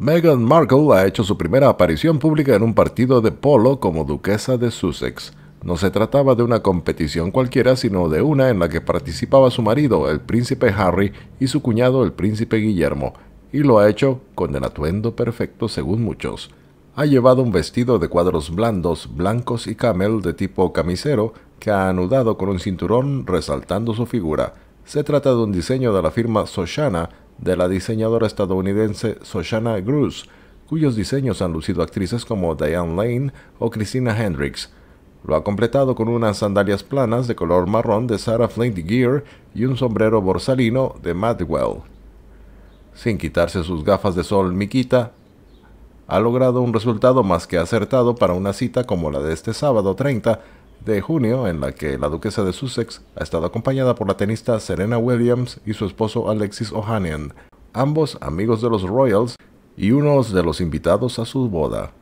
Meghan Markle ha hecho su primera aparición pública en un partido de polo como duquesa de Sussex. No se trataba de una competición cualquiera, sino de una en la que participaba su marido, el príncipe Harry, y su cuñado, el príncipe Guillermo, y lo ha hecho con el atuendo perfecto según muchos. Ha llevado un vestido de cuadros blandos, blancos y camel de tipo camisero, que ha anudado con un cinturón resaltando su figura. Se trata de un diseño de la firma Soshana de la diseñadora estadounidense Soshana Gruz, cuyos diseños han lucido actrices como Diane Lane o Christina Hendricks. Lo ha completado con unas sandalias planas de color marrón de Sarah Flint Gear y un sombrero borsalino de Madwell. Sin quitarse sus gafas de sol, Miquita ha logrado un resultado más que acertado para una cita como la de este sábado 30, de junio en la que la duquesa de Sussex ha estado acompañada por la tenista Serena Williams y su esposo Alexis Ohanian, ambos amigos de los Royals y unos de los invitados a su boda.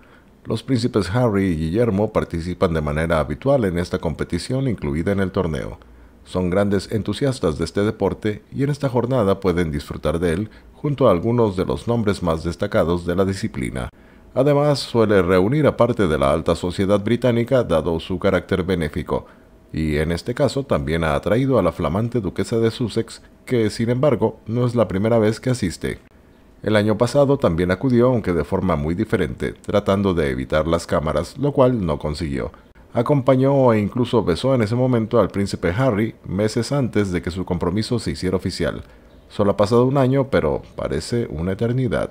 Los príncipes Harry y Guillermo participan de manera habitual en esta competición incluida en el torneo. Son grandes entusiastas de este deporte y en esta jornada pueden disfrutar de él junto a algunos de los nombres más destacados de la disciplina. Además, suele reunir a parte de la alta sociedad británica dado su carácter benéfico, y en este caso también ha atraído a la flamante duquesa de Sussex, que sin embargo no es la primera vez que asiste. El año pasado también acudió, aunque de forma muy diferente, tratando de evitar las cámaras, lo cual no consiguió. Acompañó e incluso besó en ese momento al príncipe Harry meses antes de que su compromiso se hiciera oficial. Solo ha pasado un año, pero parece una eternidad.